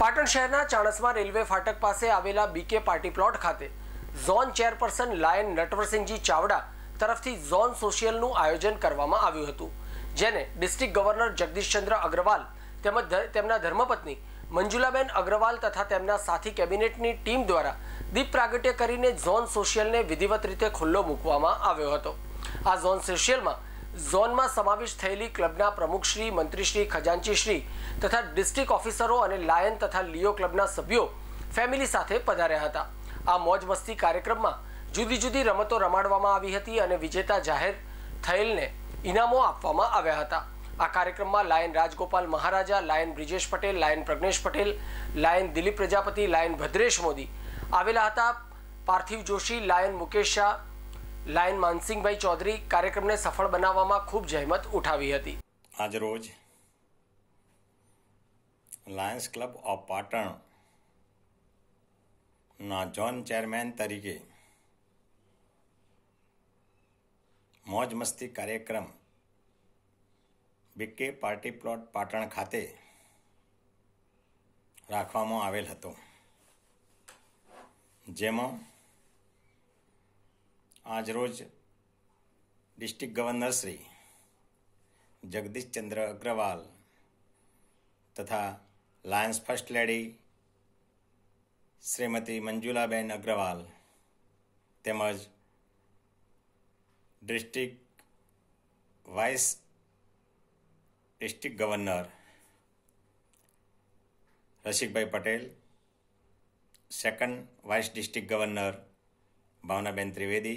પાટણ શહેરના ચાણસમા રેલવે ફાટક પાસે આવેલા બીકે પાર્ટી પ્લોટ ખાતે zone chairperson lion Natwarsinhji Chavda તરફથી ઝોન સોશિયલનું આયોજન કરવામાં આવ્યું હતું જેને ડિસ્ટ્રિક્ટ ગવર્નર જગદીશચંદ્ર અગ્રવાલ તેમજ તેમના ધર્મપત્ની મંજુલાબેન અગ્રવાલ તથા તેમના સાથી કેબિનેટની ટીમ દ્વારા દીપ પ્રાગટ્ય કરીને ઝોન સોશિયલને વિધિવત રીતે ખુલ્લો મૂકવામાં આવ્યો હતો આ ઝોન સોશિયલમાં ઝોનમાં સમાવેશ થયેલી ક્લબના પ્રમુખશ્રી મંત્રીશ્રી ખજાનચીશ્રી તથા ડિસ્ટ્રિક્ટ ઓફિસરો અને લાયન તથા લિયો ક્લબના સભ્યો ફેમિલી સાથે પધાર્યા હતા આ મોજ મસ્તી કાર્યક્રમમાં જુદી જુદી રમતો રમાડવામાં આવી હતી અને વિજેતા જાહેર થયેલને ઇનામો આપવામાં આવ્યા હતા આ કાર્યક્રમમાં lion Rajgopal Maharaja lion Brijesh Patel lion Prajnesh Patel lion Dilip Prajapati lion Bhadresh Modi આવેલા હતા પાર્થિવ જોશી લાયન મુકેશ શાહ લાયન માનસિંહભાઈ ચૌધરી કાર્યક્રમને સફળ બનાવવામાં ખૂબ જહેમત ઉઠાવી હતી આજ રોજ લાયન્સ ક્લબ ઓફ પાટણ ના જોન ચેરમેન તરીકે મોજ મસ્તી કાર્યક્રમ બીકે પાર્ટી પ્લોટ પાટણ ખાતે રાખવામાં આવેલ હતો જેમાં आज रोज डिस्ट्रिक्ट गवर्नर श्री जगदीश चंद्र अग्रवाल तथा lions first lady Shrimati Manjulaben Agarwal तमज district vice district governor Rasik bhai Patel second vice district governor Bhavnaben Trivedi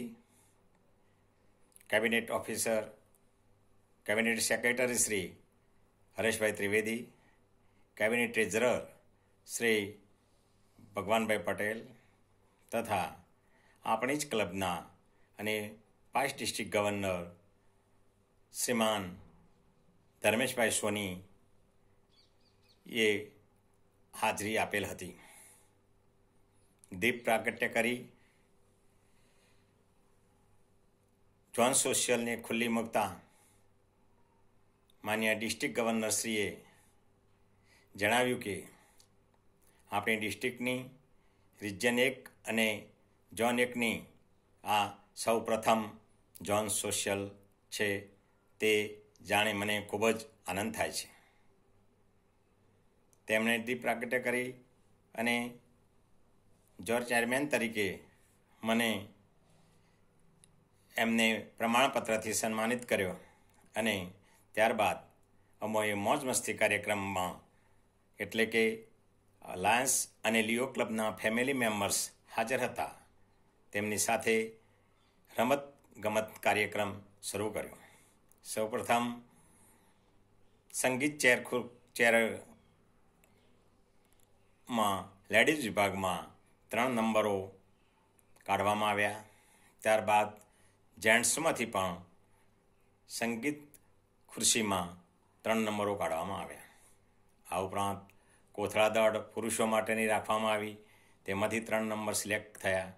cabinet officer cabinet secretary Shri Hareshbhai Trivedi cabinet treasurer Shri Bhagwanbhai Patel તથા આપણી જ ક્લબના અને પાંચ ડિસ્ટ્રિક્ટ ગવર્નર શ્રીમાન ધર્મેશભાઈ સોની એ હાજરી આપેલ હતી દીપ પ્રાગટ્ય જોન સોશિયલને ખુલ્લી મૂકતા માન્ય ડિસ્ટ્રિક્ટ ગવર્નરશ્રીએ જણાવ્યું કે આપણી ડિસ્ટ્રિક્ટની રિજન એક અને ઝોન એકની આ સૌ પ્રથમ ઝોન સોશિયલ છે તે જાણે મને ખૂબ જ આનંદ થાય છે તેમણે દીપ પ્રાગટ્ય કરી અને જોર ચેરમેન તરીકે મને એમને પ્રમાણપત્રથી સન્માનિત કર્યો અને ત્યારબાદ અમોએ મોજ મસ્તી કાર્યક્રમમાં એટલે કે લાયન્સ અને લિયો ક્લબના ફેમિલી મેમ્બર્સ હાજર હતા તેમની સાથે રમત ગમત કાર્યક્રમ શરૂ કર્યો સૌપ્રથમ સંગીત ચેર ચેરમાં લેડીઝ વિભાગમાં ત્રણ નંબરો કાઢવામાં આવ્યા ત્યારબાદ જેન્ટ્સમાંથી પણ સંગીત ખુરશીમાં ત્રણ નંબરો કાઢવામાં આવ્યા આ ઉપરાંત કોથળા દળ પુરુષો માટેની રાખવામાં આવી તેમાંથી ત્રણ નંબર સિલેક્ટ થયા